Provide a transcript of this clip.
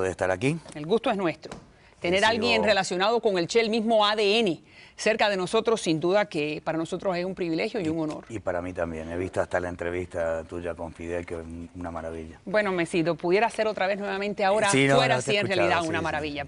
de estar aquí. El gusto es nuestro. Eh, Tener a alguien relacionado con el Che, el mismo ADN, cerca de nosotros, sin duda que para nosotros es un privilegio y un honor. Y para mí también. He visto hasta la entrevista tuya con Fidel, que es una maravilla. Bueno, Mesito, pudiera ser otra vez nuevamente ahora, fuera así en realidad una maravilla.